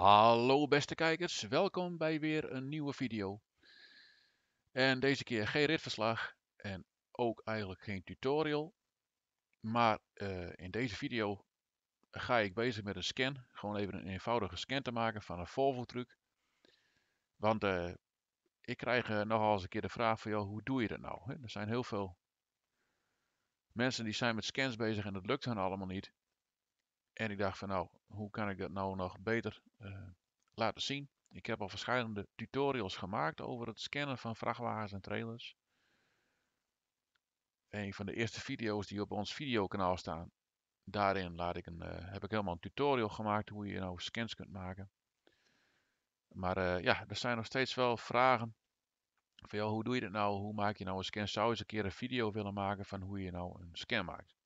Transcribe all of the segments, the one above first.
Hallo beste kijkers, welkom bij weer een nieuwe video. En deze keer geen ritverslag en ook eigenlijk geen tutorial. Maar eh, in deze video ga ik bezig met een scan. Gewoon even een eenvoudige scan te maken van een Volvo truck. Want eh, ik krijg eh, nogal eens een keer de vraag van jou, hoe doe je dat nou? er zijn heel veel mensen die zijn met scans bezig en dat lukt hen allemaal niet. En ik dacht van nou, hoe kan ik dat nou nog beter eh, laten zien? Ik heb al verschillende tutorials gemaakt over het scannen van vrachtwagens en trailers. Een van de eerste video's die op ons videokanaal staan. Daarin laat ik een, eh, heb ik helemaal een tutorial gemaakt hoe je nou scans kunt maken. Maar eh, ja, er zijn nog steeds wel vragen. Van, hoe doe je dit nou? Hoe maak je nou een scan? Zou je eens een keer een video willen maken van hoe je nou een scan maakt?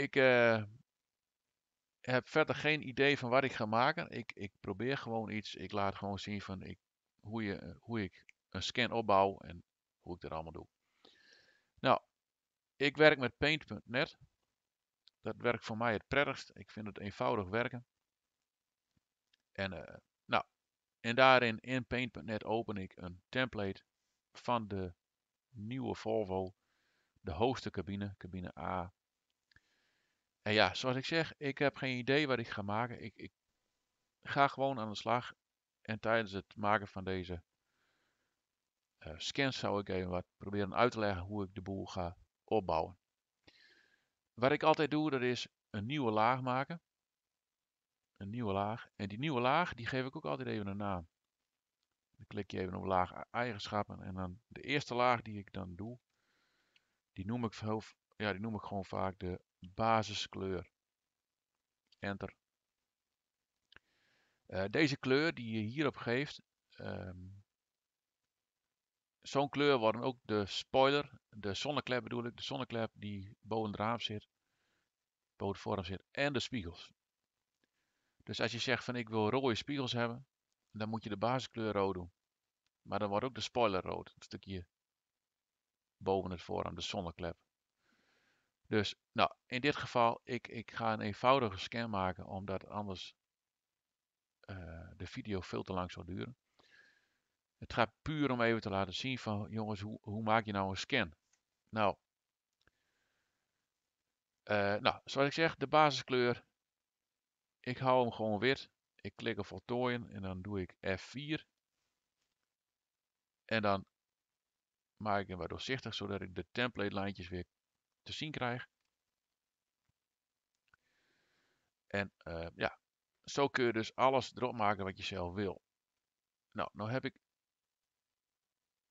Ik eh, heb verder geen idee van wat ik ga maken. Ik, ik probeer gewoon iets. Ik laat gewoon zien van ik, hoe, je, eh, hoe ik een scan opbouw en hoe ik dat allemaal doe. Nou, ik werk met paint.net. Dat werkt voor mij het prettigst. Ik vind het eenvoudig werken. En, eh, nou, en daarin in paint.net open ik een template van de nieuwe Volvo. De hoogste cabine, cabine A en ja, zoals ik zeg, ik heb geen idee wat ik ga maken. Ik, ik ga gewoon aan de slag. En tijdens het maken van deze uh, scans zou ik even wat proberen uit te leggen hoe ik de boel ga opbouwen. Wat ik altijd doe, dat is een nieuwe laag maken. Een nieuwe laag. En die nieuwe laag, die geef ik ook altijd even een naam. Dan klik je even op laag e-, eigenschappen. En dan de eerste laag die ik dan doe, die noem ik, heel, ja, die noem ik gewoon vaak de basiskleur. Enter. Eh, deze kleur die je hierop geeft, ehm, zo'n kleur worden ook de spoiler, de zonneklep bedoel ik, de zonneklep die boven het raam zit, boven het zit, en de spiegels. Dus als je zegt van ik wil rode spiegels hebben, dan moet je de basiskleur rood doen. Maar dan wordt ook de spoiler rood, een stukje boven het voorraam de zonneklep. Dus nou, in dit geval, ik, ik ga een eenvoudige scan maken, omdat anders eh, de video veel te lang zal duren. Het gaat puur om even te laten zien van, jongens, hoe, hoe maak je nou een scan? Nou, eh, nou, zoals ik zeg, de basiskleur. Ik hou hem gewoon wit. Ik klik op voltooien en dan doe ik F4. En dan maak ik hem wat doorzichtig, zodat ik de template lijntjes weer te zien krijg. En eh, ja, zo kun je dus alles erop maken wat je zelf wil. Nou, nou heb ik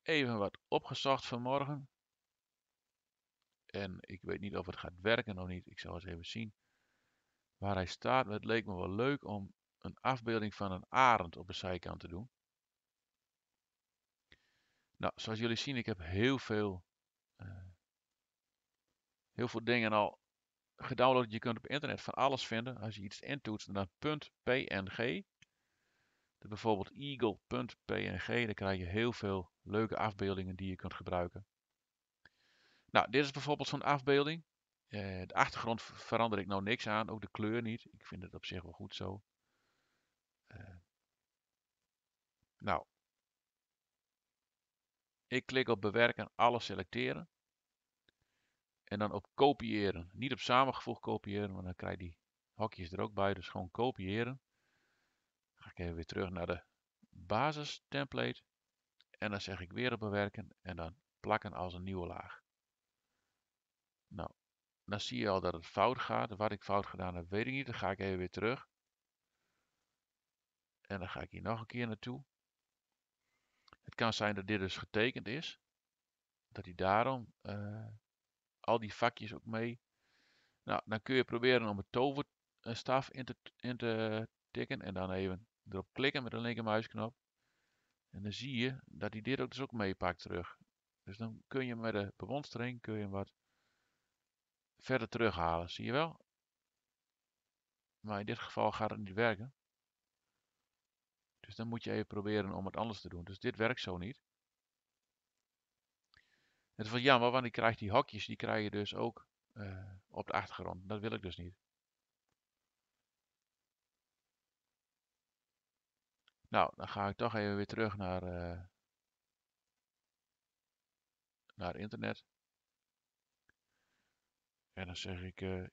even wat opgezocht vanmorgen. En ik weet niet of het gaat werken of niet. Ik zal eens even zien waar hij staat. Maar het leek me wel leuk om een afbeelding van een arend op de zijkant te doen. Nou, zoals jullie zien, ik heb heel veel eh, heel veel dingen al gedownload. Je kunt op internet van alles vinden. Als je iets intoetst en dan .png, dan bijvoorbeeld eagle.png, dan krijg je heel veel leuke afbeeldingen die je kunt gebruiken. Nou, dit is bijvoorbeeld zo'n afbeelding. Eh, de achtergrond verander ik nou niks aan, ook de kleur niet. Ik vind het op zich wel goed zo. Eh, nou, ik klik op bewerken, alles selecteren. En dan op kopiëren. Niet op samengevoegd kopiëren, want dan krijg je die hokjes er ook bij. Dus gewoon kopiëren. Dan ga ik even weer terug naar de basis template. En dan zeg ik weer op bewerken en dan plakken als een nieuwe laag. Nou, dan zie je al dat het fout gaat. Wat ik fout gedaan heb, weet ik niet. Dan ga ik even weer terug. En dan ga ik hier nog een keer naartoe. Het kan zijn dat dit dus getekend is. Dat hij daarom eh, al die vakjes ook mee. Nou, dan kun je proberen om een toverstaf in te, in tikken en dan even erop klikken met de linkermuisknop. En dan zie je dat hij dit ook dus ook meepakt terug. Dus dan kun je met de bemonstering kun je hem wat verder terughalen, zie je wel? Maar in dit geval gaat het niet werken. Dus dan moet je even proberen om het anders te doen. Dus dit werkt zo niet. En van ja, maar want krijg krijg die hokjes, die krijg je dus ook eh, op de achtergrond. Dat wil ik dus niet. Nou, dan ga ik toch even weer terug naar, eh, naar internet. En dan zeg ik uh, eh,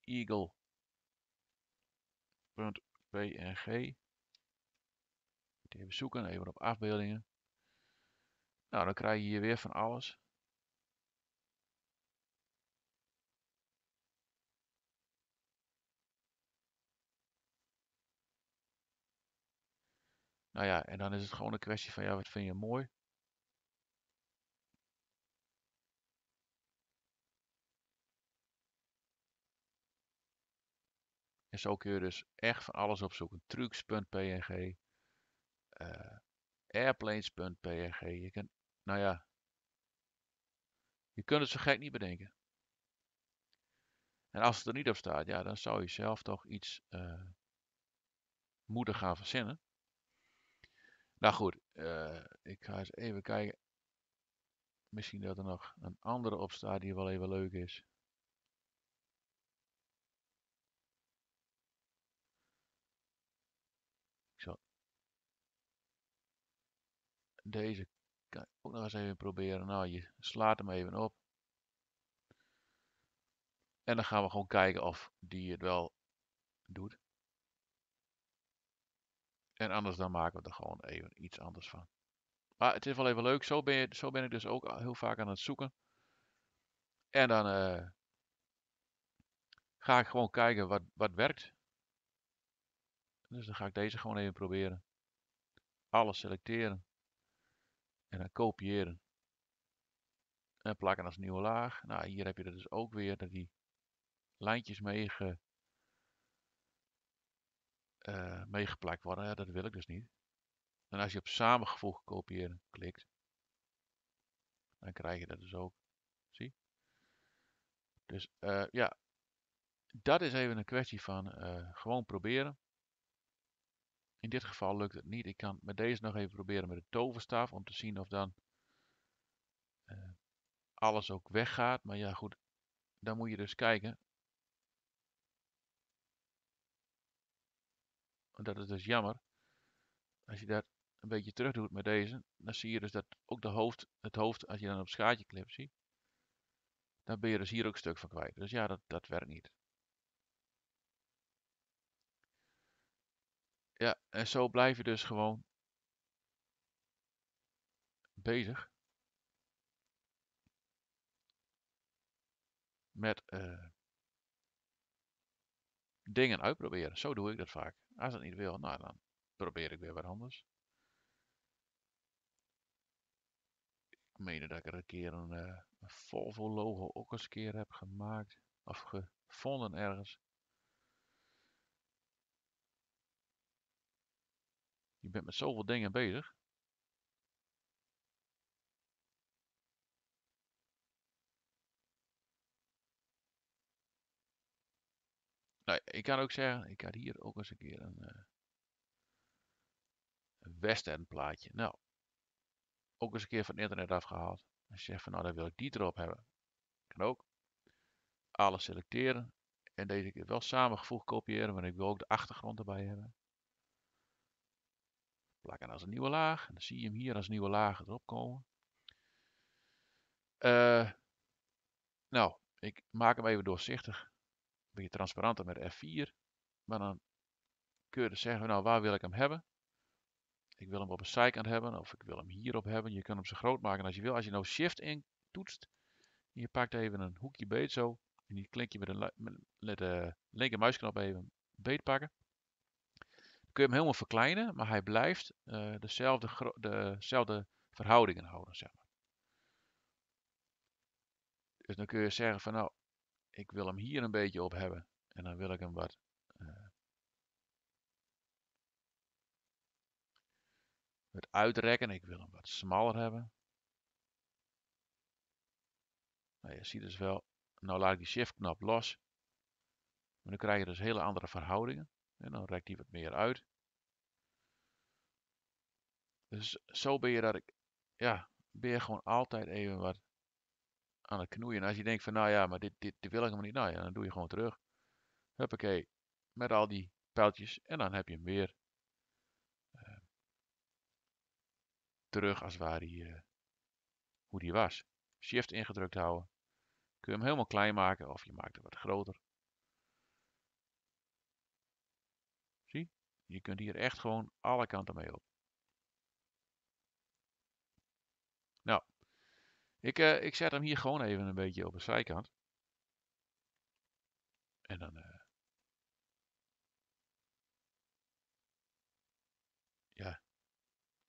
eagle.png. Even zoeken, even op afbeeldingen. Nou, dan krijg je hier weer van alles. Nou ja, en dan is het gewoon een kwestie van, ja, wat vind je mooi? En zo kun je dus echt van alles opzoeken. Trucs.png, uh, eh, airplanes.png. Je kunt, nou ja, je kunt het zo gek niet bedenken. En als het er niet op staat, ja, dan zou je zelf toch iets uh, moeten gaan verzinnen. Nou goed, eh, ik ga eens even kijken. Misschien dat er nog een andere op staat die wel even leuk is. Ik deze kan ik ook nog eens even proberen. Nou, je slaat hem even op. En dan gaan we gewoon kijken of die het wel doet. En anders dan maken we er gewoon even iets anders van. Maar het is wel even leuk. Zo ben, je, zo ben ik dus ook heel vaak aan het zoeken. En dan eh, ga ik gewoon kijken wat, wat werkt. Dus dan ga ik deze gewoon even proberen. Alles selecteren. En dan kopiëren. En plakken als nieuwe laag. Nou, hier heb je dat dus ook weer dat die lijntjes meegenomen. Eh, meegeplakt worden. Ja, dat wil ik dus niet. En als je op samengevoegd kopiëren klikt, dan krijg je dat dus ook. Zie? Dus eh, ja, dat is even een kwestie van eh, gewoon proberen. In dit geval lukt het niet. Ik kan met deze nog even proberen met de toverstaaf om te zien of dan alles ook weggaat. Maar ja, goed, dan moet je dus kijken En dat is dus jammer. Als je dat een beetje terug doet met deze, dan zie je dus dat ook de hoofd, het hoofd, als je dan op schaartje klipt, ziet, dan ben je dus hier ook een stuk van kwijt. Dus ja, dat, dat werkt niet. Ja, en zo blijf je dus gewoon bezig met eh, dingen uitproberen. Zo doe ik dat vaak. Als het niet wil, nou dan probeer ik weer wat anders. Ik meen dat ik er een keer een, eh, een Volvo logo ook eens keer heb gemaakt. Of gevonden ergens. Je bent met zoveel dingen bezig. nou, ik kan ook zeggen, ik had hier ook eens een keer een, uh, een western plaatje. Nou, ook eens een keer van het internet afgehaald. En zeg van nou, dan wil ik die erop hebben. Kan ook. Alles selecteren. En deze keer wel samengevoegd kopiëren, want ik wil ook de achtergrond erbij hebben. Plakken als een nieuwe laag. En dan zie je hem hier als nieuwe laag erop komen. Eh, nou, ik maak hem even doorzichtig. Een transparanter met F4. Maar dan kun je dus zeggen, nou waar wil ik hem hebben? Ik wil hem op een zijkant hebben of ik wil hem hierop hebben. Je kunt hem zo groot maken als je wil. Als je nou shift in toetst, en je pakt even een hoekje beet zo. En die klink je met, een, met de eh, linker muisknop even beet pakken. Dan kun je hem helemaal verkleinen, maar hij blijft eh, dezelfde, dezelfde verhoudingen houden. Zeg maar. Dus dan kun je zeggen van nou, ik wil hem hier een beetje op hebben. En dan wil ik hem wat... Uh, uitrekken. Ik wil hem wat smaller hebben. Nou, je ziet dus wel... Nou laat ik die shift knop los. dan krijg je dus hele andere verhoudingen. En dan rekt hij wat meer uit. Dus zo ben je dat ik... Ja, ben je gewoon altijd even wat aan het knoeien. En als je denkt van, nou ja, maar dit, dit, wil ik helemaal niet. Nou ja, dan doe je gewoon terug. Huppakee, met al die pijltjes. En dan heb je hem weer eh, terug als waar hij, eh, hoe die was. Shift ingedrukt houden. Kun je hem helemaal klein maken of je maakt hem wat groter. Zie, je kunt hier echt gewoon alle kanten mee op. Ik, eh, ik zet hem hier gewoon even een beetje op de zijkant. En dan... Eh, ja.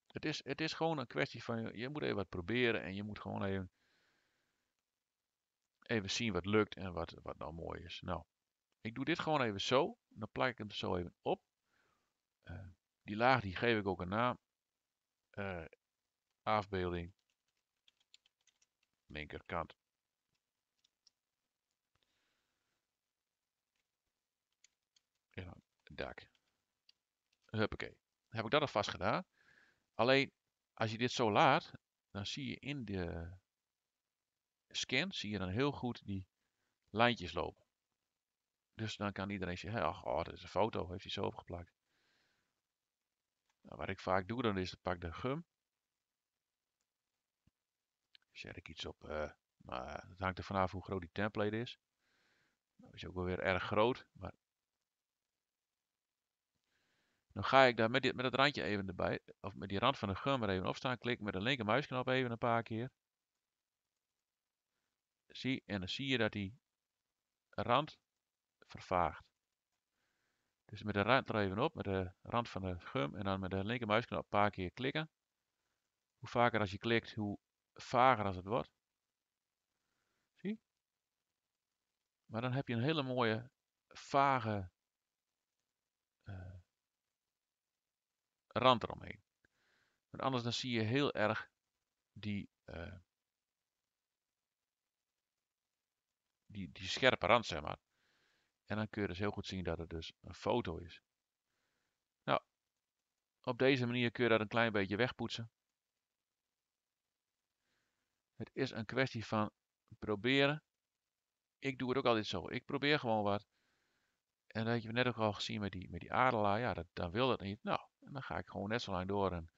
Het is, het is gewoon een kwestie van... Je moet even wat proberen en je moet gewoon even... Even zien wat lukt en wat, wat nou mooi is. Nou, ik doe dit gewoon even zo. Dan plak ik hem zo even op. Eh, die laag die geef ik ook een naam. afbeelding linkerkant En dan dak. Huppakee. Heb ik dat alvast gedaan. Alleen, als je dit zo laat, dan zie je in de scan, zie je dan heel goed die lijntjes lopen. Dus dan kan iedereen zeggen, ach, oh, dat is een foto, heeft hij zo opgeplakt. Nou, wat ik vaak doe, dan is, pak de gum zet ik iets op, uh, het dat hangt er vanaf hoe groot die template is. Dat nou, is ook wel weer erg groot, maar dan ga ik daar met, dit, met het randje even erbij, of met die rand van de gum er even op staan, klik met de linker muisknop even een paar keer. Zie, en dan zie je dat die rand vervaagt. Dus met de rand er even op, met de rand van de gum en dan met de linker muisknop een paar keer klikken. Hoe vaker als je klikt, hoe vager als het wordt. Zie? Maar dan heb je een hele mooie vage eh, rand eromheen. Want anders dan zie je heel erg die, eh, die, die scherpe rand, zeg maar. En dan kun je dus heel goed zien dat het dus een foto is. Nou, op deze manier kun je dat een klein beetje wegpoetsen. Het is een kwestie van proberen. Ik doe het ook altijd zo. Ik probeer gewoon wat. En dat heb je net ook al gezien met die, met die adelaar. Ja, dat, dan wil dat niet. Nou, en dan ga ik gewoon net zo lang door. En,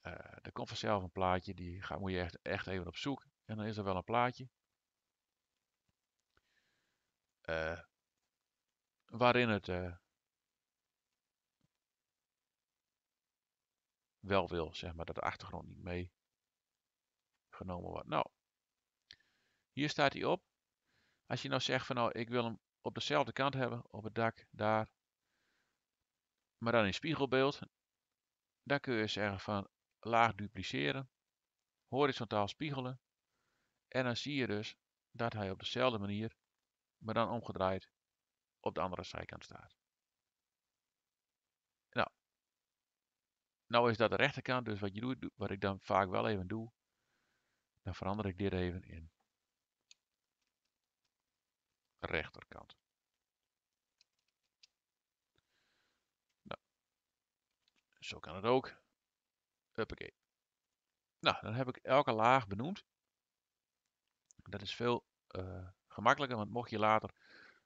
eh, er komt vanzelf een plaatje. Die ga, moet je echt, echt even op zoek. En dan is er wel een plaatje. Eh, waarin het eh, wel wil, zeg maar, dat de achtergrond niet mee genomen wordt. Nou, hier staat hij op. Als je nou zegt van nou, ik wil hem op dezelfde kant hebben, op het dak, daar, maar dan in spiegelbeeld, dan kun je zeggen van laag dupliceren, horizontaal spiegelen, en dan zie je dus dat hij op dezelfde manier, maar dan omgedraaid, op de andere zijkant staat. Nou, nou is dat de rechterkant, dus wat, je doet, wat ik dan vaak wel even doe, dan verander ik dit even in rechterkant. Nou, zo kan het ook. Uppakee. Nou, dan heb ik elke laag benoemd. Dat is veel eh, gemakkelijker, want mocht je later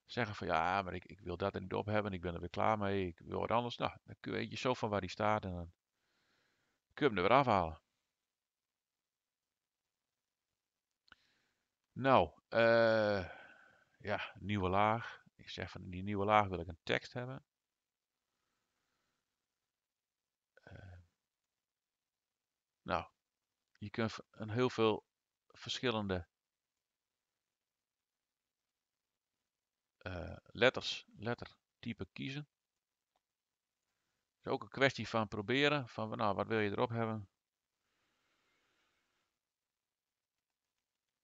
zeggen van ja, maar ik, ik wil dat er niet op hebben, ik ben er weer klaar mee, ik wil wat anders. Nou, dan kun je zo van waar die staat en dan kun je hem er weer afhalen. Nou, eh, ja, nieuwe laag. Ik zeg van die nieuwe laag wil ik een tekst hebben. Eh, nou, je kunt een heel veel verschillende eh, letters, lettertype kiezen. Het is ook een kwestie van proberen. Van nou, wat wil je erop hebben?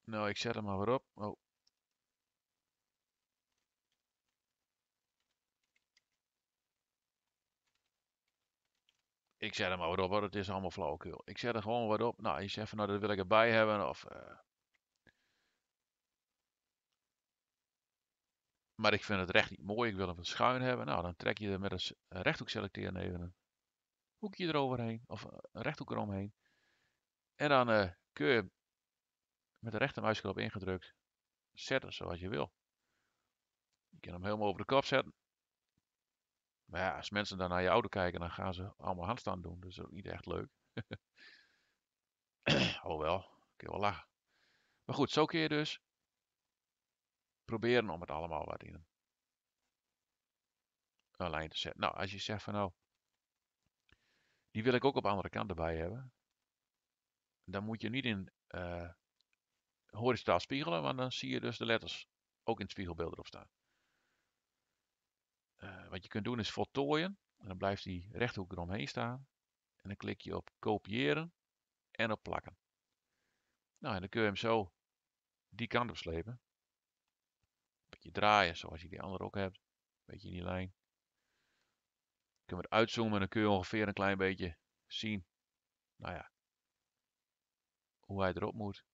Nou, ik zet hem maar weer op. Oh. Ik zet hem maar weer op, hoor. het is allemaal flauwekul. Ik zet er gewoon wat op. Nou, je zegt van nou, dat wil ik erbij hebben. Of, eh. Maar ik vind het recht niet mooi. Ik wil hem schuin hebben. Nou, dan trek je er met een rechthoek selecteren even een hoekje eroverheen. Of eh, een rechthoek eromheen. En dan uh, eh, kun je met de rechtermuisknop ingedrukt zetten zoals je wil. Je kan hem helemaal over de kop zetten. Maar ja, als mensen dan naar je auto kijken, dan gaan ze allemaal handstand doen. Dat is ook niet echt leuk. Alhoewel, kun je wel lachen. Maar goed, zo kun je dus proberen om het allemaal wat in een lijn te zetten. Nou, als je zegt van nou, die wil ik ook op andere kanten bij hebben. Dan moet je niet in eh, horizontaal spiegelen, want dan zie je dus de letters ook in het spiegelbeeld erop staan. Eh, wat je kunt doen is voltooien. En dan blijft die rechthoek eromheen staan. En dan klik je op kopiëren en op plakken. Nou, en dan kun je hem zo die kant op slepen. Een beetje draaien, zoals je die andere ook hebt. Een beetje in die lijn. Dan we het uitzoomen en dan kun je ongeveer een klein beetje zien. Nou ja, hoe hij erop moet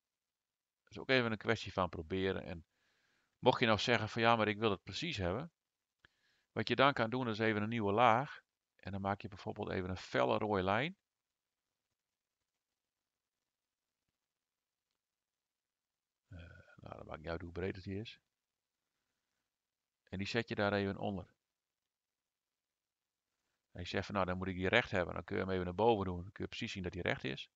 is ook even een kwestie van proberen. En mocht je nou zeggen van ja, maar ik wil het precies hebben. Wat je dan kan doen is even een nieuwe laag. En dan maak je bijvoorbeeld even een felle rode lijn. Eh, nou, dat maakt niet uit hoe breed het hier is. En die zet je daar even onder. En je zegt van nou, dan moet ik die recht hebben. Dan kun je hem even naar boven doen. Dan kun je precies zien dat die recht is.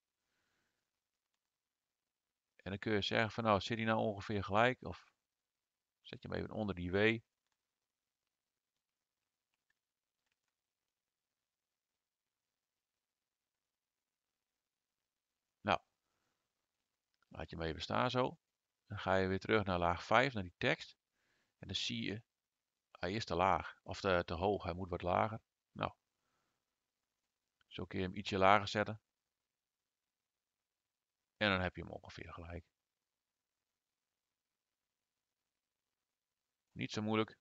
En dan kun je zeggen van nou, zit hij nou ongeveer gelijk? Of zet je hem even onder die W. Nou, laat je hem even staan zo. Dan ga je weer terug naar laag 5, naar die tekst. En dan zie je, hij is te laag. Of te, te hoog, hij moet wat lager. Nou, zo kun je hem ietsje lager zetten. En dan heb je hem ongeveer gelijk. Niet zo moeilijk.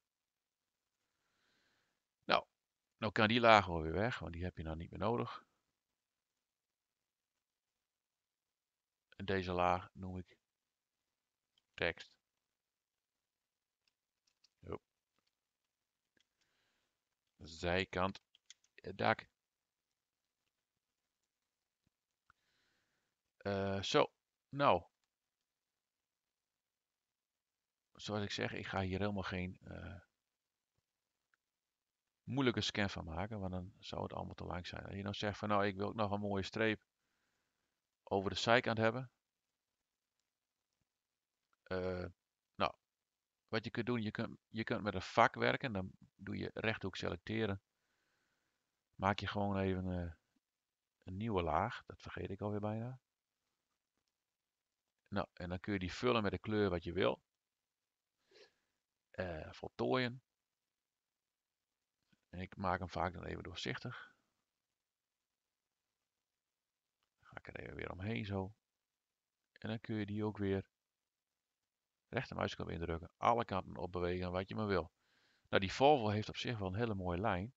Nou, nou kan die laag wel weer weg, want die heb je nou niet meer nodig. En deze laag noem ik tekst. Zijkant eh, dak. Eh, zo, nou. Zoals ik zeg, ik ga hier helemaal geen eh, moeilijke scan van maken, want dan zou het allemaal te lang zijn. Als je nou zegt van nou, ik wil ook nog een mooie streep over de zijkant hebben. Eh, nou, wat je kunt doen, je kunt, je kunt met een vak werken, dan doe je rechthoek selecteren. Maak je gewoon even een nieuwe laag, dat vergeet ik alweer bijna. Nou, en dan kun je die vullen met de kleur wat je wil. Eh, voltooien. En ik maak hem vaak dan even doorzichtig. Dan ga ik er even weer omheen zo. En dan kun je die ook weer rechtermuisknop indrukken. Alle kanten opbewegen bewegen wat je maar wil. Nou, die Volvo heeft op zich wel een hele mooie lijn.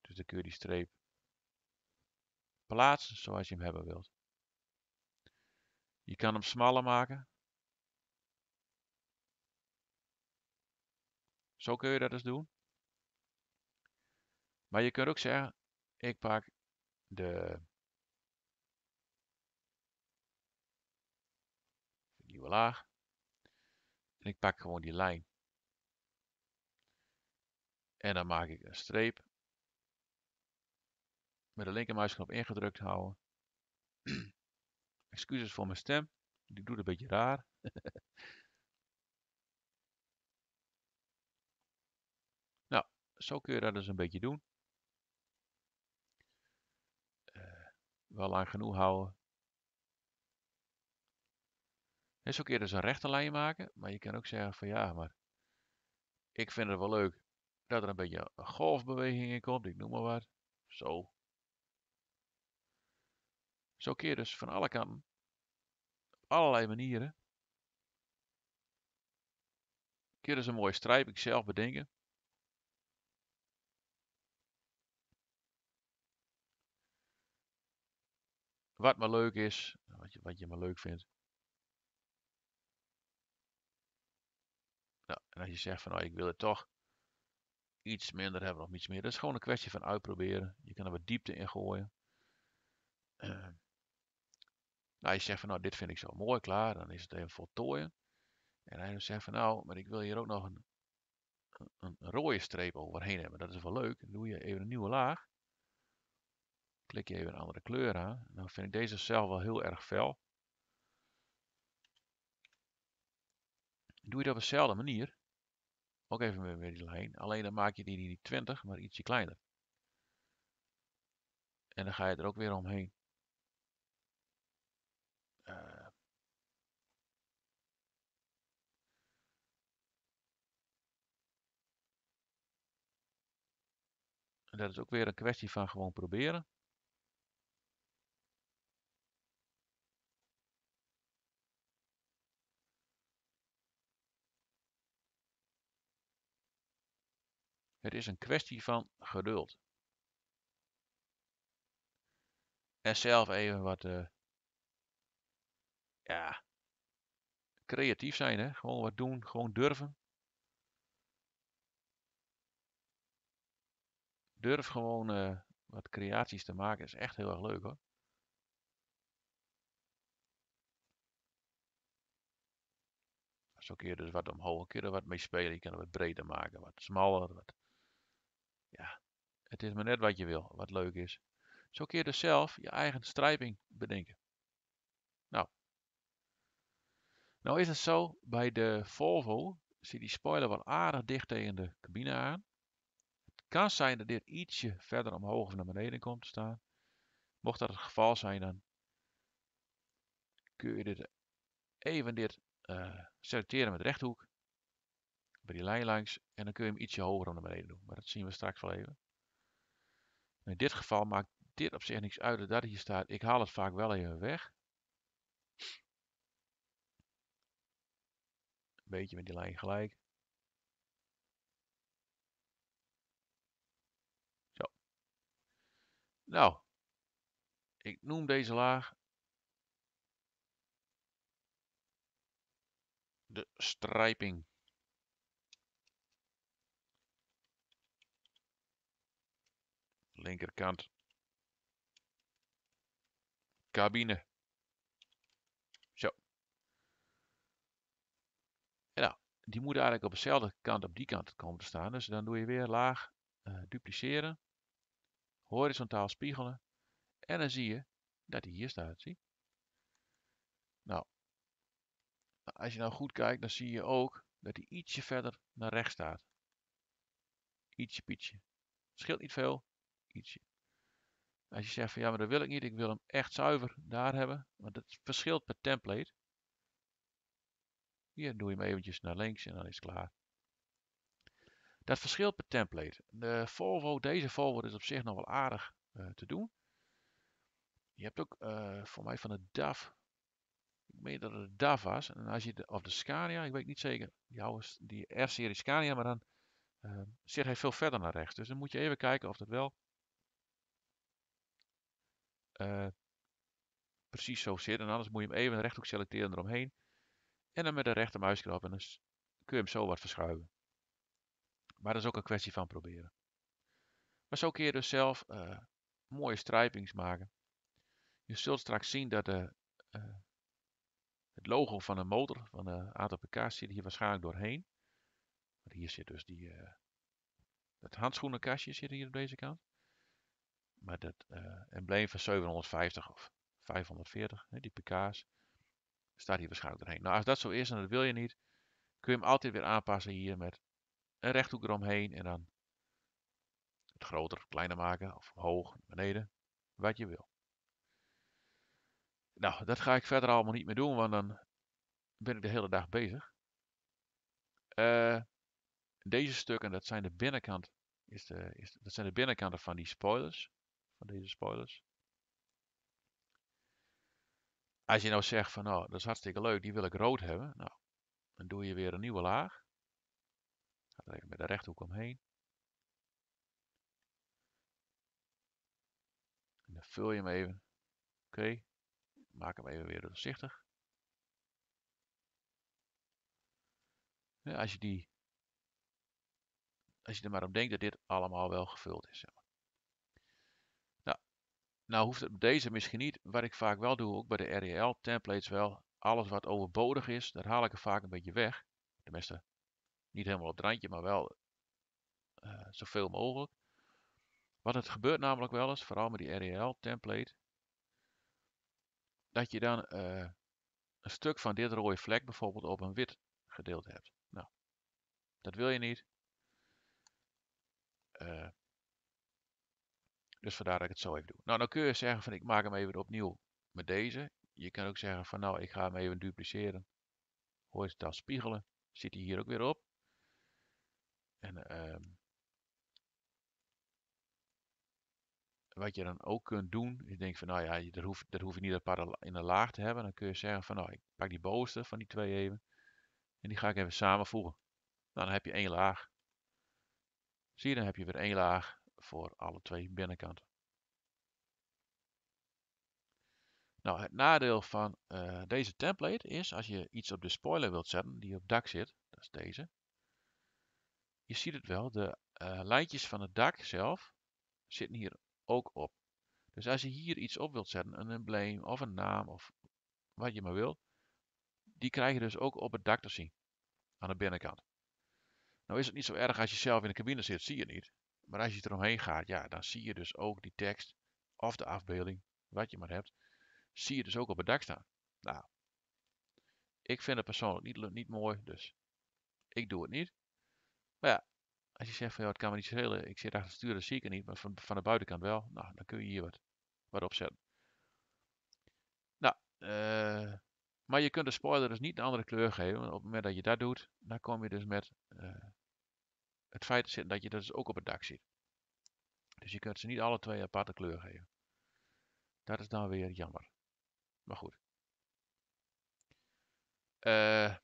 Dus dan kun je die streep plaatsen zoals je hem hebben wilt. Je kan hem smaller maken. Zo kun je dat dus doen. Maar je kunt ook zeggen, ik pak de nieuwe laag. En ik pak gewoon die lijn. En dan maak ik een streep met de linkermuisknop ingedrukt houden. Excuses voor mijn stem. die doet een beetje raar. nou, zo kun je dat dus een beetje doen. Eh, wel lang genoeg houden. En zo kun je dus een rechte lijn maken. Maar je kan ook zeggen van ja, maar ik vind het wel leuk dat er een beetje een golfbeweging in komt. Ik noem maar wat. Zo. Zo keer dus van alle kanten. Op allerlei manieren. Keer dus een mooie strijp, ik zelf bedenken. Wat maar leuk is, wat je, wat je maar leuk vindt. Nou, en als je zegt van nou, ik wil het toch iets minder hebben of iets meer. Dat is gewoon een kwestie van uitproberen. Je kan er wat diepte in gooien. Nou, je zegt van nou, dit vind ik zo mooi, klaar, dan is het even voltooien. En hij zegt van nou, maar ik wil hier ook nog een, een, rode streep overheen hebben. Dat is wel leuk. Dan doe je even een nieuwe laag. Klik je even een andere kleur aan. Dan vind ik deze zelf wel heel erg fel. Doe je dat op dezelfde manier. Ook even weer die lijn. Alleen dan maak je die, die 20, maar ietsje kleiner. En dan ga je er ook weer omheen. dat is ook weer een kwestie van gewoon proberen. Het is een kwestie van geduld. En zelf even wat, eh, ja, creatief zijn. Hè? Gewoon wat doen, gewoon durven. durf gewoon eh, wat creaties te maken. Is echt heel erg leuk hoor. Zo kun je dus wat omhoog, kun je er wat mee spelen. Je kan het wat breder maken, wat smaller. Wat... Ja, het is maar net wat je wil, wat leuk is. Zo kun je dus zelf je eigen strijping bedenken. Nou. Nou is het zo, bij de Volvo zit die spoiler wel aardig dicht tegen de cabine aan kan zijn dat dit ietsje verder omhoog of naar beneden komt te staan. Mocht dat het geval zijn, dan kun je dit even dit eh, selecteren met rechthoek. Bij die lijn langs. En dan kun je hem ietsje hoger om naar beneden doen. Maar dat zien we straks wel even. In dit geval maakt dit op zich niks uit dat hier staat. Ik haal het vaak wel even weg. Een beetje met die lijn gelijk. Nou, ik noem deze laag de strijping. Linkerkant. Cabine. Zo. En nou, die moet eigenlijk op dezelfde kant op die kant komen te staan. Dus dan doe je weer laag eh, dupliceren horizontaal spiegelen. En dan zie je dat hij hier staat. Zie? Nou, als je nou goed kijkt, dan zie je ook dat hij ietsje verder naar rechts staat. Ietsje pietje. Scheelt niet veel, ietsje. Als je zegt van ja, maar dat wil ik niet, ik wil hem echt zuiver daar hebben. Want dat verschilt per template. Hier doe je hem eventjes naar links en dan is het klaar. Dat verschilt per template. De Volvo, deze Volvo is op zich nog wel aardig eh, te doen. Je hebt ook eh, voor mij van de DAF. Ik meen dat het de DAF was. En als je de, of de Scania, ik weet niet zeker. Die, die R-serie Scania, maar dan eh, zit hij veel verder naar rechts. Dus dan moet je even kijken of dat wel precies zo zit. En anders moet je hem even een rechthoek selecteren eromheen. En dan met de rechtermuisknop en dan kun je hem zo wat verschuiven. Maar dat is ook een kwestie van proberen. Maar zo kun je dus zelf eh, mooie strijpings maken. Je zult straks zien dat de, eh, het logo van een motor, van de ATPK, zit hier waarschijnlijk doorheen. Maar hier zit dus die, uh, eh, het handschoenenkastje zit hier op deze kant. Maar dat embleem van 750 of 540, die pk's, staat hier waarschijnlijk doorheen. Nou, als dat zo is en dat wil je niet, kun je hem altijd weer aanpassen hier met een rechthoek eromheen en dan het groter of kleiner maken of hoog beneden, wat je wil. Nou, dat ga ik verder allemaal niet meer doen, want dan ben ik de hele dag bezig. Eh, deze stukken, dat zijn de binnenkant, is de, is dat zijn de binnenkanten van die spoilers, van deze spoilers. Als je nou zegt van, nou, oh, dat is hartstikke leuk, die wil ik rood hebben, nou, dan doe je weer een nieuwe laag. Ga er even met de rechthoek omheen. En dan vul je hem even. Oké, maak hem even weer doorzichtig. als je die als je er maar om denkt dat dit allemaal wel gevuld is. Zeg maar. nou, nou hoeft het deze misschien niet. Wat ik vaak wel doe, ook bij de REL templates wel. Alles wat overbodig is, dat haal ik er vaak een beetje weg. Tenminste, niet helemaal op het randje, maar wel eh, zoveel mogelijk. Wat het gebeurt namelijk wel eens, vooral met die REL template, dat je dan eh, een stuk van dit rode vlek bijvoorbeeld op een wit gedeelte hebt. Nou, dat wil je niet. Eh, dus vandaar dat ik het zo even doe. Nou, dan kun je zeggen van ik maak hem even opnieuw met deze. Je kan ook zeggen van nou, ik ga hem even dupliceren. Horizontaal spiegelen. Zit hij hier ook weer op. En ehm, wat je dan ook kunt doen, je denk van nou ja, je, daar, hoef, hoef je niet paar in een laag te hebben. Dan kun je zeggen van nou, ik pak die bovenste van die twee even. En die ga ik even samenvoegen. Nou, dan heb je één laag. Zie je, dan heb je weer één laag voor alle twee binnenkanten. Nou, het nadeel van eh, deze template is, als je iets op de spoiler wilt zetten, die op dak zit, dat is deze je ziet het wel, de eh, lijntjes van het dak zelf zitten hier ook op. Dus als je hier iets op wilt zetten, een embleem of een naam of wat je maar wil, die krijg je dus ook op het dak te zien, aan de binnenkant. Nou is het niet zo erg als je zelf in de cabine zit, zie je het niet. Maar als je eromheen gaat, ja, dan zie je dus ook die tekst of de afbeelding, wat je maar hebt, zie je dus ook op het dak staan. Nou, ik vind het persoonlijk niet, niet mooi, dus ik doe het niet. Maar ja, als je zegt van ja, het kan me niet schelen, ik zit achter het stuur, dat zie ik er niet, maar van, van de buitenkant wel, nou, dan kun je hier wat, wat opzetten. Nou, uh, maar je kunt de spoiler dus niet een andere kleur geven, op het moment dat je dat doet, dan kom je dus met eh, het feit zitten dat je dat dus ook op het dak ziet. Dus je kunt ze niet alle twee aparte kleur geven. Dat is dan weer jammer. Maar goed. Uh,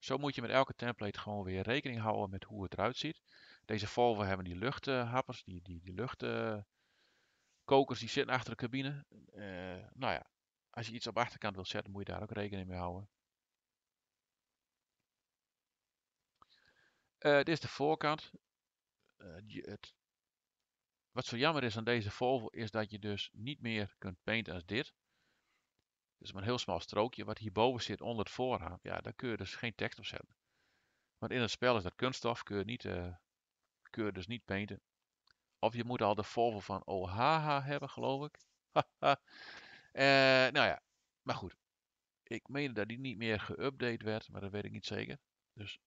zo moet je met elke template gewoon weer rekening houden met hoe het eruit ziet. Deze Volvo hebben die luchthappers, die, die, die luchtkokers die zitten achter de cabine. Eh, nou ja, als je iets op achterkant wilt zetten, moet je daar ook rekening mee houden. Eh, dit is de voorkant. Eh, het, wat zo jammer is aan deze Volvo is dat je dus niet meer kunt painten als dit. Dus maar een heel smal strookje wat hierboven zit onder het voorraam. Ja, daar kun je dus geen tekst op zetten. Want in het spel is dat kunststof, kun je, niet, eh, kun je dus niet painten. Of je moet al de volvo van Ohaha hebben, geloof ik. uh, nou ja, maar goed. Ik meen dat die niet meer geüpdate werd, maar dat weet ik niet zeker. Dus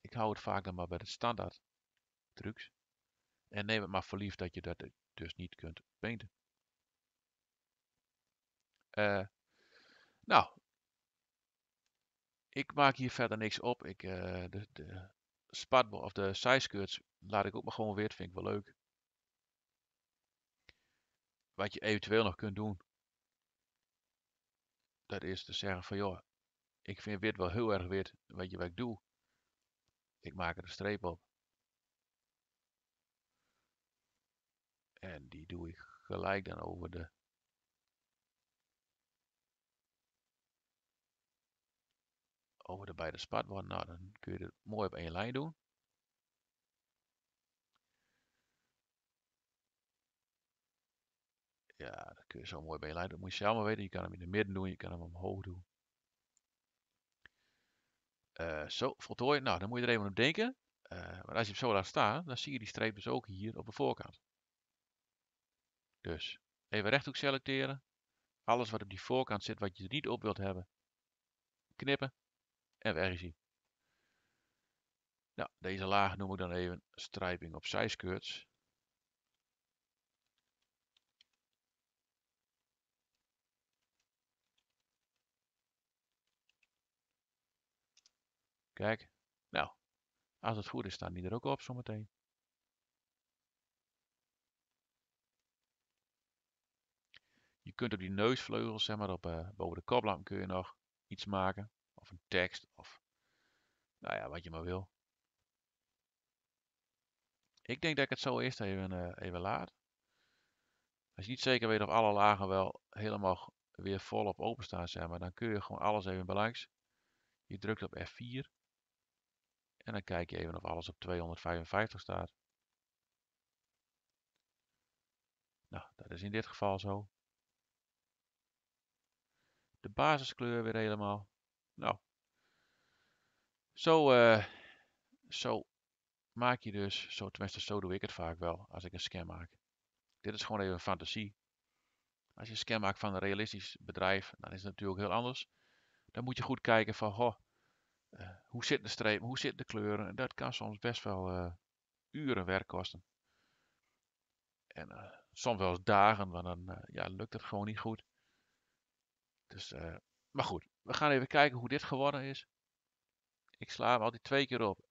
ik hou het vaak dan maar bij de standaard trucs. En neem het maar voor lief dat je dat dus niet kunt painten. Eh. Nou, ik maak hier verder niks op. Ik, eh, de, de of de sideskirts laat ik ook maar gewoon weer. Dat vind ik wel leuk. Wat je eventueel nog kunt doen. Dat is te zeggen van joh, ik vind wit wel heel erg wit. Weet je wat ik doe? Ik maak er een streep op. En die doe ik gelijk dan over de over de spat spatborden. Nou, dan kun je het mooi op één lijn doen. Ja, dat kun je zo mooi op één lijn doen. Moet je maar weten. Je kan hem in het midden doen, je kan hem omhoog doen. Eh, zo, voltooid. Nou, dan moet je er even op denken. maar eh, als je hem zo laat staan, dan zie je die streep dus ook hier op de voorkant. Dus, even rechthoek selecteren. Alles wat op die voorkant zit, wat je er niet op wilt hebben, knippen en zien. Nou, deze laag noem ik dan even striping op zijskurts. Kijk, nou, als het goed is staan die er ook op zometeen. Je kunt op die neusvleugels, zeg maar, op, eh, boven de koplamp kun je nog iets maken of een tekst of nou ja, wat je maar wil. Ik denk dat ik het zo eerst even, eh, even laat. Als je niet zeker weet of alle lagen wel helemaal weer volop openstaan zijn, maar dan kun je gewoon alles even belangs. Je drukt op F4 en dan kijk je even of alles op 255 staat. Nou, dat is in dit geval zo. De basiskleur weer helemaal. Nou, zo, eh, zo maak je dus, zo, tenminste zo doe ik het vaak wel als ik een scan maak. Dit is gewoon even een fantasie. Als je een scan maakt van een realistisch bedrijf, dan is het natuurlijk heel anders. Dan moet je goed kijken van, eh, hoe zit de streep, hoe zitten de kleuren. Dat kan soms best wel eh, uren werk kosten. En soms wel eens dagen, want dan ja, lukt het gewoon niet goed. Dus, maar goed, we gaan even kijken hoe dit geworden is. Ik sla hem altijd twee keer op.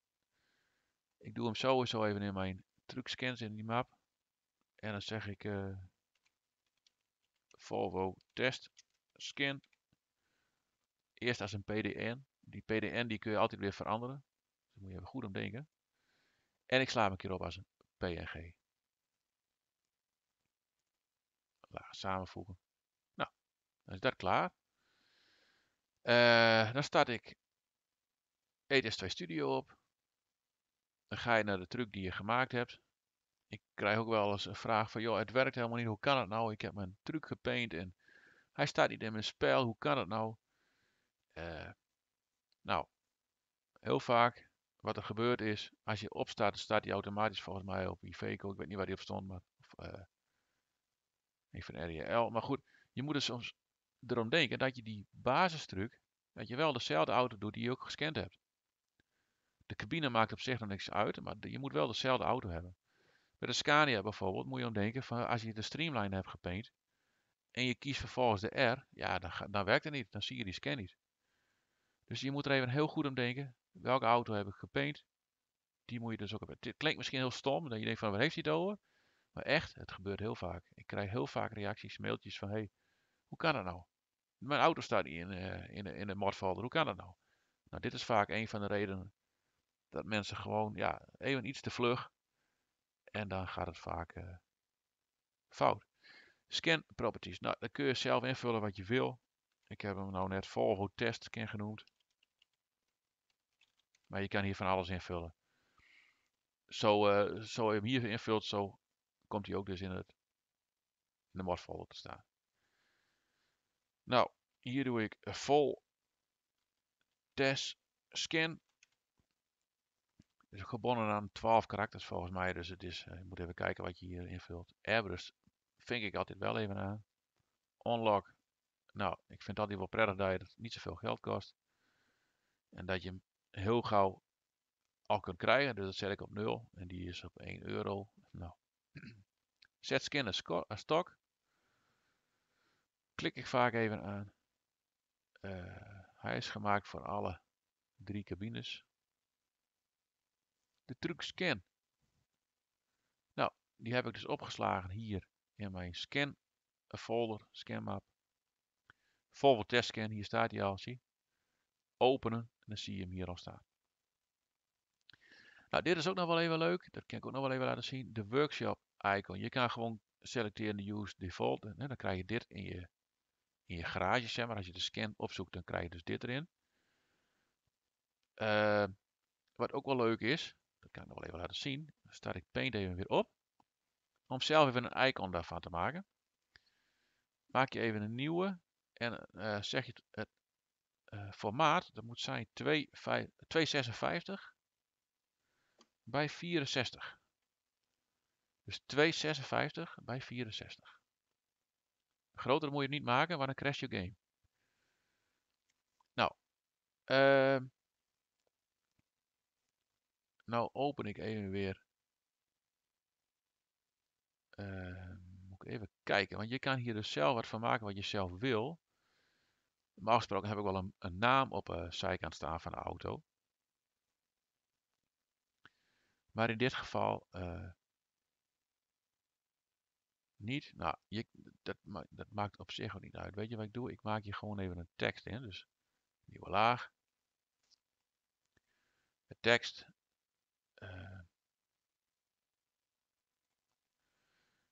Ik doe hem sowieso even in mijn truckscans in die map. En dan zeg ik eh, Volvo test scan. Eerst als een PDN. Die PDN die kun je altijd weer veranderen. Dus moet je even goed om denken. En ik sla hem een keer op als een PNG. Laat samenvoegen. Nou, dan is dat klaar. Eh, dan start ik ETS2 Studio op. Dan ga je naar de truc die je gemaakt hebt. Ik krijg ook wel eens een vraag van, joh, het werkt helemaal niet. Hoe kan het nou? Ik heb mijn truc gepaint en hij staat niet in mijn spel. Hoe kan het nou? Eh, nou, heel vaak wat er gebeurt is, als je opstaat, staat hij automatisch volgens mij op Iveco. Ik weet niet waar die op stond, maar of, uh, even Maar goed, je moet er soms erom denken dat je die basisstruk, dat je wel dezelfde auto doet die je ook gescand hebt. De cabine maakt op zich nog niks uit, maar je moet wel dezelfde auto hebben. Bij de Scania bijvoorbeeld moet je om denken van als je de streamline hebt gepaint en je kiest vervolgens de R, ja, dan, dan werkt het niet. Dan zie je die scan niet. Dus je moet er even heel goed om denken. Welke auto heb ik gepaint? Die moet je dus ook hebben. Het klinkt misschien heel stom, dat je denkt van waar heeft hij het over? Maar echt, het gebeurt heel vaak. Ik krijg heel vaak reacties, mailtjes van hey, hoe kan dat nou? Mijn auto staat niet in, eh, in, in de modfolder. Hoe kan dat nou? Nou, dit is vaak een van de redenen dat mensen gewoon ja, even iets te vlug. En dan gaat het vaak eh, fout. Scan properties. Nou, dan kun je zelf invullen wat je wil. Ik heb hem nou net Volvo test scan genoemd. Maar je kan hier van alles invullen. Zo, uh, zo je hem hier invult, zo komt hij ook dus in, het, in de modfolder te staan. Nou, hier doe ik vol test Skin. Het is gebonden aan 12 karakters volgens mij. Dus het is, je eh, moet even kijken wat je hier invult. Airbrush vink ik altijd wel even aan. Unlock. Nou, ik vind altijd wel prettig dat je het niet zoveel geld kost. En dat je hem heel gauw al kunt krijgen. Dus dat zet ik op 0. En die is op 1 euro. Nou. Zet Skin een stock klik ik vaak even aan. Eh, hij is gemaakt voor alle drie cabines. De truc scan. Nou, die heb ik dus opgeslagen hier in mijn scan eh, folder, scanmap. Volvo scan. hier staat hij al, zie. Openen en dan zie je hem hier al staan. Nou, dit is ook nog wel even leuk. Dat kan ik ook nog wel even laten zien. De workshop icon. Je kan gewoon selecteren de use default. En dan krijg je dit in je in je garage, zeg maar. Als je de scan opzoekt, dan krijg je dus dit erin. Ehm, wat ook wel leuk is, dat kan ik nog wel even laten zien. Dan start ik Paint even weer op. Om zelf even een icon daarvan te maken. Maak je even een nieuwe. En eh, zeg je het eh, formaat, dat moet zijn 256 bij 64. Dus 256 bij 64. Groter moet je niet maken, want dan crash je game. Nou. Ehm, nou open ik even weer. Ehm, moet ik even kijken, want je kan hier dus zelf wat van maken wat je zelf wil. Maar gesproken heb ik wel een, een naam op de eh, zijkant staan van de auto. Maar in dit geval eh, niet. Nou, je, dat, dat, maakt op zich ook niet uit. Weet je wat ik doe? Ik maak hier gewoon even een tekst in. Dus nieuwe laag. De tekst. Eh,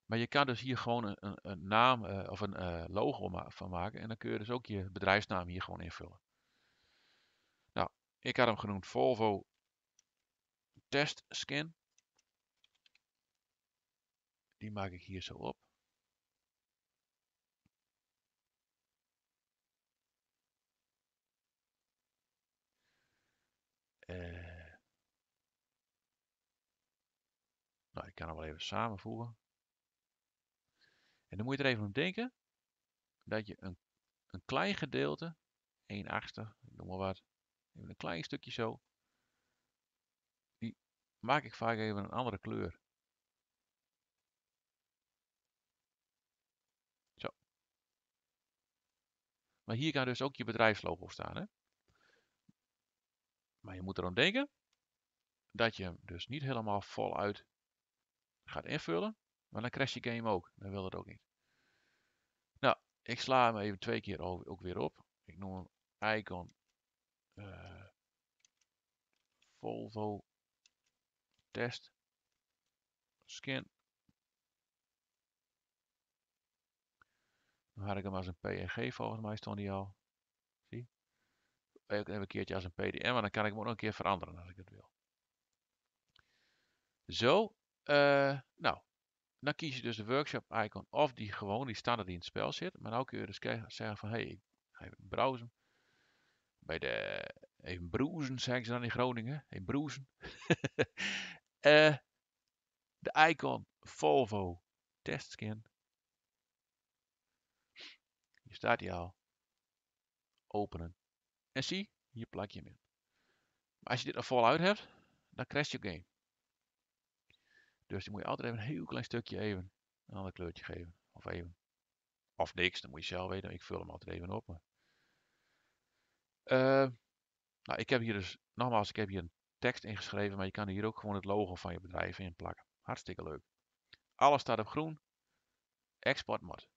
maar je kan dus hier gewoon een, een, naam eh, of een eh, logo van maken. En dan kun je dus ook je bedrijfsnaam hier gewoon invullen. Nou, ik had hem genoemd Volvo Test Skin. Die maak ik hier zo op. Eh. nou, ik kan hem wel even samenvoegen. En dan moet je er even om denken dat je een, een klein gedeelte, 1 achtste, noem maar wat, even een klein stukje zo, die maak ik vaak even een andere kleur. Maar hier kan dus ook je bedrijfslogo staan. Hè? Maar je moet erom denken dat je hem dus niet helemaal voluit gaat invullen. Maar dan crash je game ook. Dan wil dat ook niet. Nou, ik sla hem even twee keer ook weer op. Ik noem hem icon uh, Volvo test skin. had ik hem als een PNG volgens mij stond hij al. Zie? Ik een keertje als een PDM, maar dan kan ik hem ook nog een keer veranderen als ik het wil. Zo, eh, nou, dan kies je dus de workshop icon of die gewoon die standaard die in het spel zit. Maar nou kun je dus zeggen van, hé, hey, ik ga even browsen. Bij de, even broezen, zeggen ze dan in Groningen, even broezen. Eh, de icon Volvo testscan staat hij al. Openen. En zie, hier plak je hem in. Maar als je dit nog voluit hebt, dan crasht je game. Dus die moet je altijd even een heel klein stukje even een ander kleurtje geven. Of even. Of niks, dan moet je zelf weten. Ik vul hem altijd even op. Eh, nou, ik heb hier dus, nogmaals, ik heb hier een tekst ingeschreven, maar je kan hier ook gewoon het logo van je bedrijf in plakken. Hartstikke leuk. Alles staat op groen. Export mod.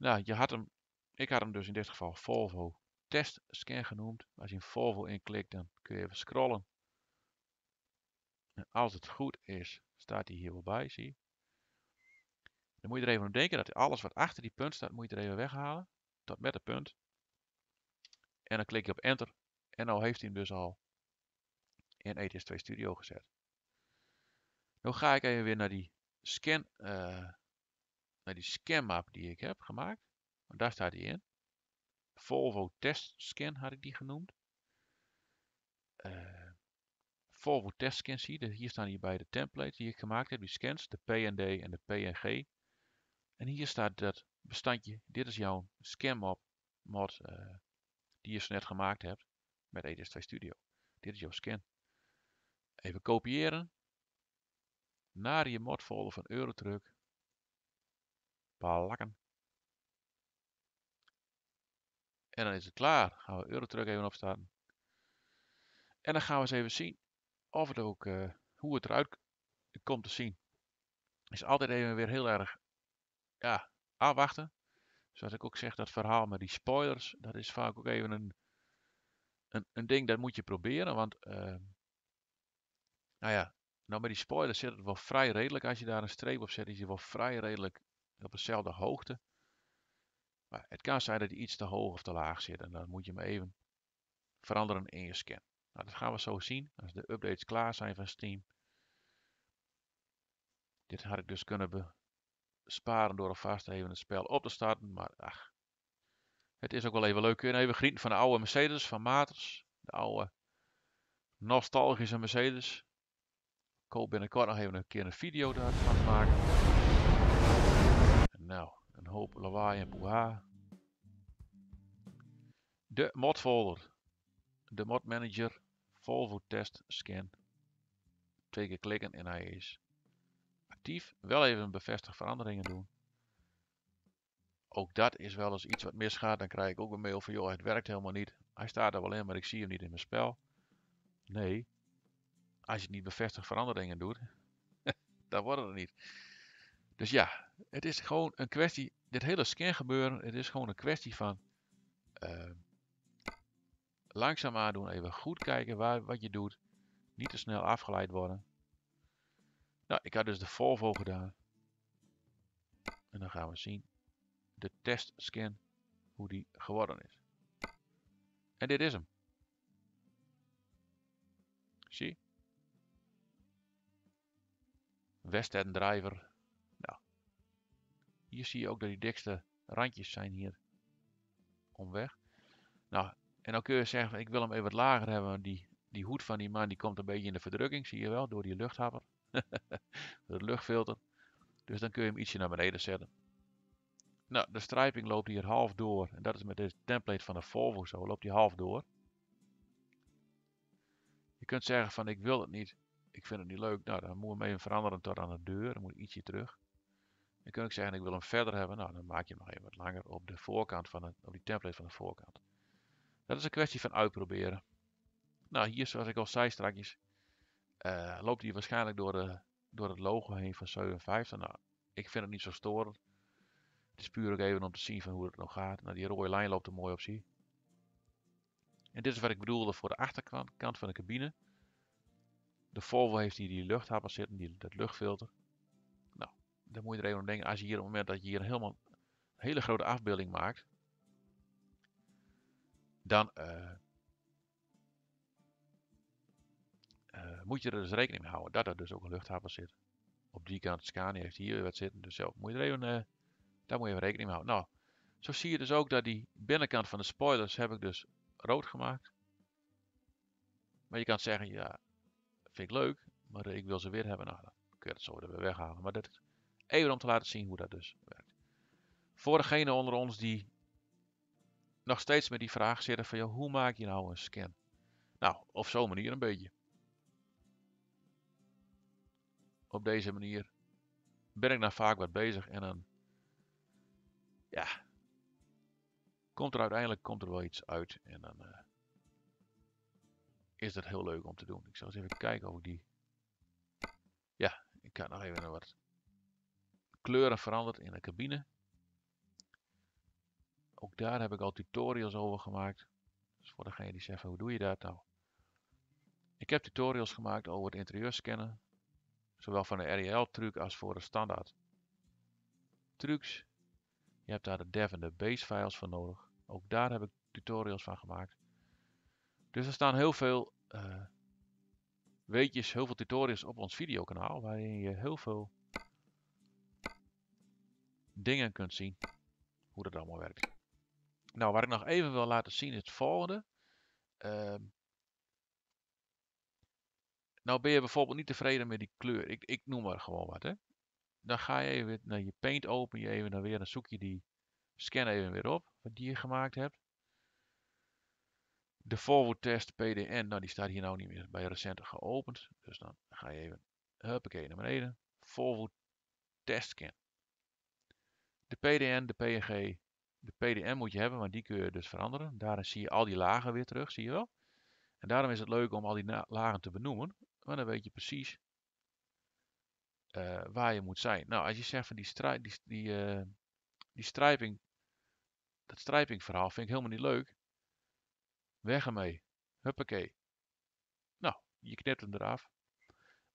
Nou, je had hem, ik had hem dus in dit geval Volvo test scan genoemd. Als je in Volvo inklikt, dan kun je even scrollen. En als het goed is, staat hij hier wel bij, zie je. Dan moet je er even om denken dat alles wat achter die punt staat, moet je er even weghalen. Tot met de punt. En dan klik je op enter. En nou heeft hij hem dus al in ETS2 Studio gezet. Nu ga ik even weer naar die scan eh, naar die scanmap die ik heb gemaakt. Want daar staat die in. Volvo Test Scan had ik die genoemd. Eh, Volvo Test Scan zie je. Hier staan bij de templates die ik gemaakt heb. Die scans, de PND en de PNG. En hier staat dat bestandje. Dit is jouw scanmap mod eh, die je zo net gemaakt hebt met ETS2 Studio. Dit is jouw scan. Even kopiëren naar je modfolder van Eurotruck plakken. En dan is het klaar. Gaan we Eurotruck even opstarten. En dan gaan we eens even zien of het ook, eh, hoe het eruit komt te zien. Is altijd even weer heel erg ja, afwachten. Zoals ik ook zeg, dat verhaal met die spoilers, dat is vaak ook even een, een, een ding dat moet je proberen. Want, ehm, nou ja, nou met die spoilers zit het wel vrij redelijk. Als je daar een streep op zet, is je wel vrij redelijk op dezelfde hoogte. Maar het kan zijn dat hij iets te hoog of te laag zit. En dan moet je hem even veranderen in je scan. Nou, dat gaan we zo zien als de updates klaar zijn van Steam. Dit had ik dus kunnen besparen door alvast even het spel op te starten. Maar ach, het is ook wel even leuk. Kun je even genieten van de oude Mercedes van Maters. De oude nostalgische Mercedes. Ik hoop binnenkort nog even een keer een video daarvan maken nou, een hoop lawaai en boha. De mod folder. De mod manager. Volvo test scan. Twee keer klikken en hij is actief. Wel even bevestig veranderingen doen. Ook dat is wel eens iets wat misgaat. Dan krijg ik ook een mail van joh, het werkt helemaal niet. Hij staat er wel in, maar ik zie hem niet in mijn spel. Nee, als je het niet bevestigd veranderingen doet, dan worden het er niet. Dus ja, het is gewoon een kwestie, dit hele scan gebeuren, het is gewoon een kwestie van uh, ehm, langzaam doen, even goed kijken waar, wat je doet. Niet te snel afgeleid worden. Nou, ik had dus de Volvo gedaan. En dan gaan we zien de testscan, hoe die geworden is. En dit is hem. Zie. Western Driver hier zie je ook dat die dikste randjes zijn hier omweg. Nou, en dan kun je zeggen, ik wil hem even wat lager hebben. Die, die hoed van die man die komt een beetje in de verdrukking, zie je wel, door die luchthapper. het luchtfilter. Dus dan kun je hem ietsje naar beneden zetten. Nou, de strijping loopt hier half door. En dat is met deze template van de Volvo zo, loopt die half door. Je kunt zeggen van, ik wil het niet. Ik vind het niet leuk. Nou, dan moet je hem even veranderen tot aan de deur. Dan moet ik ietsje terug. Dan kun ik zeggen, ik wil hem verder hebben. Nou, dan maak je hem even wat langer op de voorkant van het, op die template van de voorkant. Dat is een kwestie van uitproberen. Nou, hier, zoals ik al zei strakjes, eh, loopt hij waarschijnlijk door, de, door het logo heen van 57. Nou, ik vind het niet zo storend. Het is puur ook even om te zien van hoe het nog gaat. Nou, die rode lijn loopt er mooi op, zie. En dit is wat ik bedoelde voor de achterkant van de cabine. De Volvo heeft hier die luchthappen zitten, die, dat luchtfilter dan moet je er even om denken, als je hier op het moment dat je hier helemaal een hele grote afbeelding maakt, dan eh, eh, moet je er dus rekening mee houden dat er dus ook een luchthaven zit. Op die kant, Scania heeft hier wat zitten, dus zelf moet je er even, eh, daar moet je rekening mee houden. Nou, zo zie je dus ook dat die binnenkant van de spoilers heb ik dus rood gemaakt. Maar je kan zeggen, ja, vind ik leuk, maar ik wil ze weer hebben. Nou, dan kun je het zo weer weghalen. Maar dat, Even om te laten zien hoe dat dus werkt. Voor degene onder ons die nog steeds met die vraag zitten van... hoe maak je nou een scan? Nou, op zo'n manier een beetje. Op deze manier ben ik nou vaak wat bezig en dan... Ja, komt er uiteindelijk komt er wel iets uit. En dan eh, is dat heel leuk om te doen. Ik zal eens even kijken of ik die... Ja, ik kan nog even wat kleuren veranderd in de cabine. Ook daar heb ik al tutorials over gemaakt. Dus voor degene die zeggen, hoe doe je dat nou? Ik heb tutorials gemaakt over het interieur scannen. Zowel van de REL-truc als voor de standaard trucs. Je hebt daar de dev en de base files voor nodig. Ook daar heb ik tutorials van gemaakt. Dus er staan heel veel eh, weetjes, heel veel tutorials op ons videokanaal. Waarin je heel veel dingen kunt zien. Hoe dat allemaal werkt. Nou, wat ik nog even wil laten zien is het volgende. Ehm, nou ben je bijvoorbeeld niet tevreden met die kleur. Ik, ik noem maar gewoon wat. Hè. Dan ga je even naar je paint open. Je even naar weer. Dan zoek je die scan even weer op. Wat die je gemaakt hebt. De forward test PDN. Nou die staat hier nou niet meer bij recent geopend. Dus dan ga je even. Huppakee naar beneden. Forward test scan de PDN, de PNG. De PDN moet je hebben, want die kun je dus veranderen. Daarin zie je al die lagen weer terug, zie je wel. En daarom is het leuk om al die lagen te benoemen. Want dan weet je precies eh, waar je moet zijn. Nou, als je zegt van die, stri die, die, eh, die striping, dat striping verhaal vind ik helemaal niet leuk. Weg ermee. Huppakee. Nou, je knipt hem eraf.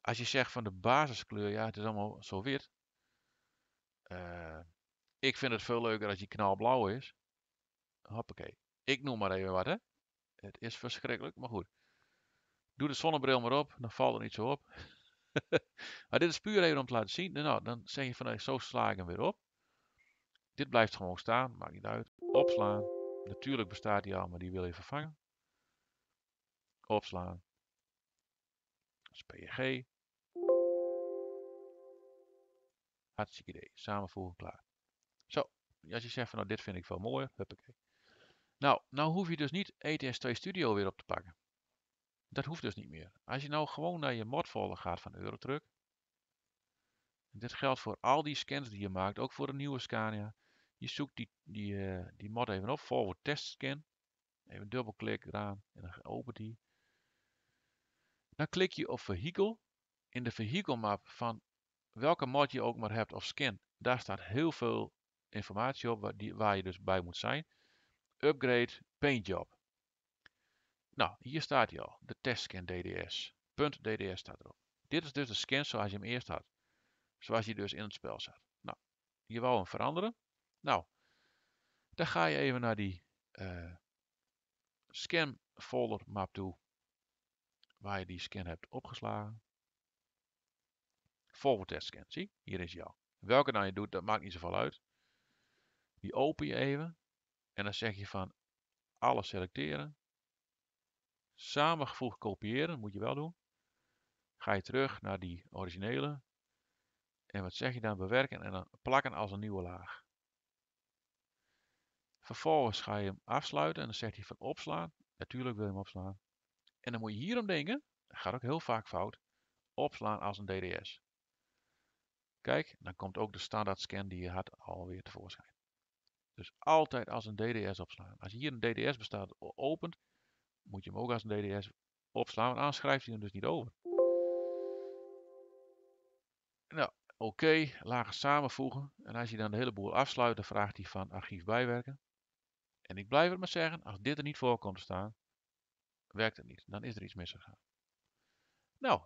Als je zegt van de basiskleur, ja, het is allemaal zo wit. Eh, ik vind het veel leuker als die knalblauw is. Hoppakee. Ik noem maar even wat, hè. Het is verschrikkelijk, maar goed. Doe de zonnebril maar op, dan valt er niet zo op. maar dit is puur even om te laten zien. Nou, nou dan zeg je van, zo sla ik hem weer op. Dit blijft gewoon staan, maakt niet uit. Opslaan. Natuurlijk bestaat die al, maar die wil je vervangen. Opslaan. Dat is PNG. Hartstikke idee. Samenvoegen, klaar als je zegt van nou dit vind ik wel mooi. huppakee. Nou, nou hoef je dus niet ETS2 Studio weer op te pakken. Dat hoeft dus niet meer. Als je nou gewoon naar je modfolder gaat van Eurotruck. Dit geldt voor al die scans die je maakt, ook voor de nieuwe Scania. Je zoekt die, die, eh, die mod even op, forward test scan. Even dubbelklik eraan en dan open die. Dan klik je op vehicle. In de vehicle map van welke mod je ook maar hebt of scan, daar staat heel veel informatie op waar, die, waar je dus bij moet zijn. Upgrade Paint Job. Nou, hier staat hij al. De testscan DDS. Punt .dds staat erop. Dit is dus de scan zoals je hem eerst had. Zoals hij dus in het spel zat. Nou, je wou hem veranderen. Nou, dan ga je even naar die eh, scan folder map toe. Waar je die scan hebt opgeslagen. Volgende testscan. zie? Hier is hij al. Welke dan nou je doet, dat maakt niet zoveel uit. Die open je even. En dan zeg je van alles selecteren. Samengevoegd kopiëren, moet je wel doen. Ga je terug naar die originele. En wat zeg je dan? Bewerken en dan plakken als een nieuwe laag. Vervolgens ga je hem afsluiten en dan zegt hij van opslaan. Natuurlijk wil je hem opslaan. En dan moet je hierom denken. Dat gaat ook heel vaak fout. Opslaan als een DDS. Kijk, dan komt ook de standaard scan die je had alweer tevoorschijn. Dus altijd als een DDS opslaan. Als je hier een DDS bestaat opent, moet je hem ook als een DDS opslaan, want anders hij hem dus niet over. Nou, oké, lagen samenvoegen. En als je dan de hele boel afsluit, dan vraagt hij van archief bijwerken. En ik blijf het maar zeggen, als dit er niet voor komt te staan, werkt het niet. Dan is er iets misgegaan. Nou,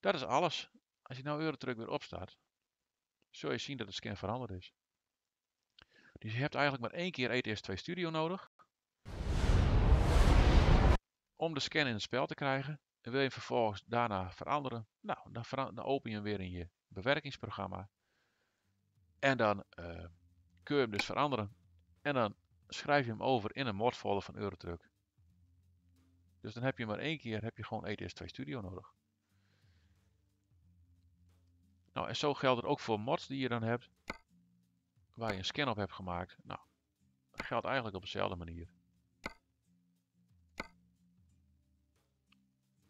dat is alles. Als je nou Eurotruck weer opstaat, zul je zien dat het scan veranderd is. Dus je hebt eigenlijk maar één keer ETS2 Studio nodig om de scan in het spel te krijgen. En wil je hem vervolgens daarna veranderen? Nou, dan, open je hem weer in je bewerkingsprogramma. En dan eh, kun je hem dus veranderen. En dan schrijf je hem over in een modfolder van Eurotruck. Dus dan heb je maar één keer heb je gewoon ETS2 Studio nodig. Nou, en zo geldt het ook voor mods die je dan hebt waar je een scan op hebt gemaakt. Nou, dat geldt eigenlijk op dezelfde manier.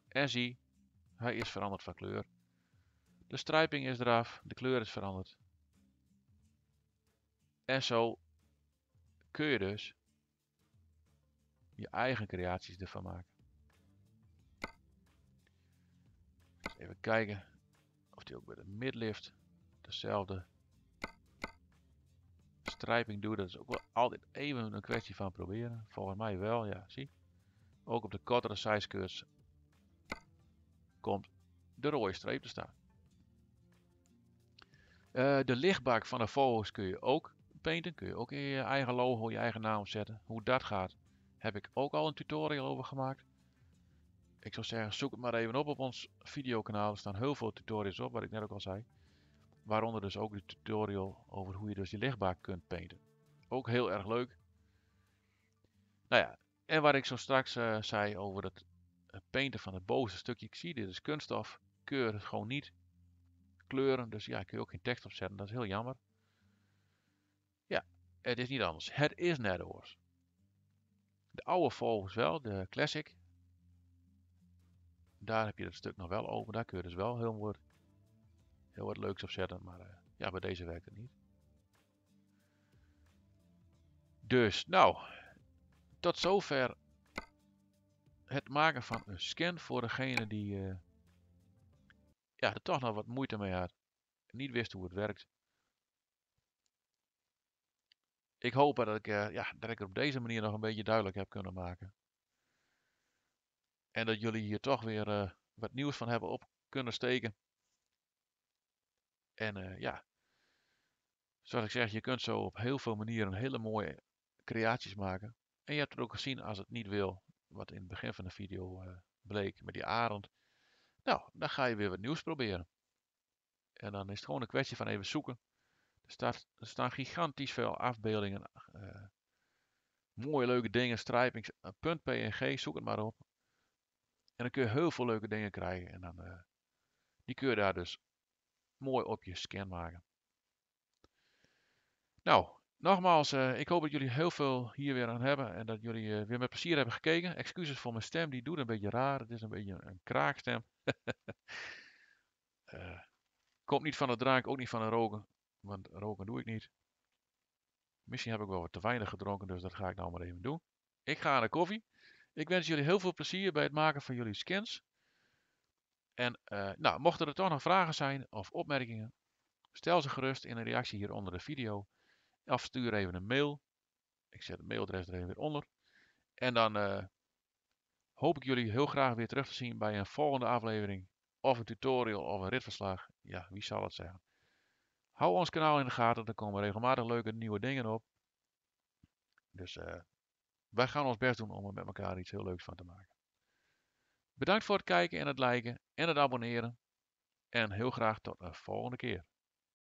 En zie, hij is veranderd van kleur. De striping is eraf, de kleur is veranderd. En zo kun je dus je eigen creaties ervan maken. Even kijken of die ook bij de midlift dezelfde strijping doe, dat is ook wel altijd even een kwestie van proberen. Volgens mij wel, ja, zie. Ook op de kortere sizekeurs komt de rode streep te staan. Eh, de lichtbak van de vogels kun je ook painten. Kun je ook in je eigen logo, je eigen naam zetten. Hoe dat gaat, heb ik ook al een tutorial over gemaakt. Ik zou zeggen, zoek het maar even op op ons videokanaal. Er staan heel veel tutorials op, wat ik net ook al zei. Waaronder dus ook de tutorial over hoe je dus je lichtbaar kunt painten. Ook heel erg leuk. Nou ja, en waar ik zo straks eh, zei over het painten van het boze stukje. Ik zie dit is kunststof, keur het gewoon niet. Kleuren, dus ja, kun je ook geen tekst opzetten. Dat is heel jammer. Ja, het is niet anders. Het is net De oude volgens wel, de classic. Daar heb je dat stuk nog wel over. Daar kun je dus wel heel mooi heel wat leuks opzetten, zetten. Maar eh, ja, bij deze werkt het niet. Dus, nou, tot zover het maken van een scan voor degene die eh, ja, er toch nog wat moeite mee had. Niet wist hoe het werkt. Ik hoop dat ik, eh, ja, dat ik het op deze manier nog een beetje duidelijk heb kunnen maken. En dat jullie hier toch weer wat nieuws van hebben op kunnen steken. En eh, ja, zoals ik zeg, je kunt zo op heel veel manieren hele mooie creaties maken. En je hebt het ook gezien als het niet wil, wat in het begin van de video eh, bleek met die arend. Nou, dan ga je weer wat nieuws proberen. En dan is het gewoon een kwestie van even zoeken. Er, staat, er staan gigantisch veel afbeeldingen. Uh, mooie leuke dingen, stripings, .png, zoek het maar op. En dan kun je heel veel leuke dingen krijgen. En dan, die kun je daar dus mooi op je scan maken. Nou, nogmaals, eh, ik hoop dat jullie heel veel hier weer aan hebben en dat jullie eh, weer met plezier hebben gekeken. Excuses voor mijn stem, die doet een beetje raar. Het is een beetje een, kraakstem. uh, komt niet van het draak, ook niet van het roken, want roken doe ik niet. Misschien heb ik wel wat te weinig gedronken, dus dat ga ik nou maar even doen. Ik ga aan de koffie. Ik wens jullie heel veel plezier bij het maken van jullie scans. En eh, nou, mochten er toch nog vragen zijn of opmerkingen, stel ze gerust in een reactie hier onder de video. Of stuur even een mail. Ik zet het mailadres er even weer onder. En dan eh, hoop ik jullie heel graag weer terug te zien bij een volgende aflevering. Of een tutorial of een ritverslag. Ja, wie zal het zeggen. Hou ons kanaal in de gaten, er komen regelmatig leuke nieuwe dingen op. Dus eh, wij gaan ons best doen om er met elkaar iets heel leuks van te maken. Bedankt voor het kijken en het liken en het abonneren. En heel graag tot de volgende keer.